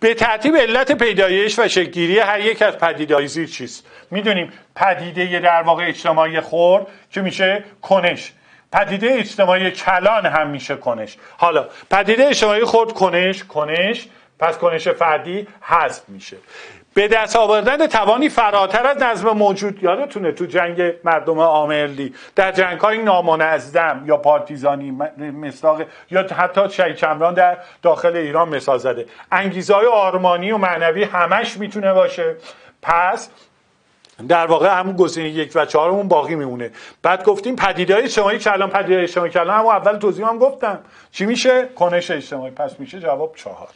به ترتیب علت پیدایش و شکلگیری هر یک از پدیدهای زیر چیست میدونیم پدیده در واقع اجتماعی خور که میشه کنش پدیده اجتماعی کلان هم میشه کنش حالا پدیده اجتماعی خورد کنش کنش پس کنش فردی حذف میشه به دست آوردن توانی فراتر از نظم موجود یادتونه تو جنگ مردم آمرلی در جنگ های نامنظم یا پارتیزانی مثلاق یا حتی شهید چمران در داخل ایران مثال زده انگیزه های آرمانی و معنوی همش میتونه باشه پس در واقع همون گزینه یک و چهارمون باقی میمونه بعد گفتیم پدیده های اجتماعی که الان پدیده اجتماعی که الان اول توضیح هم گفتم چی میشه کنش اجتماعی پس میشه جواب چهار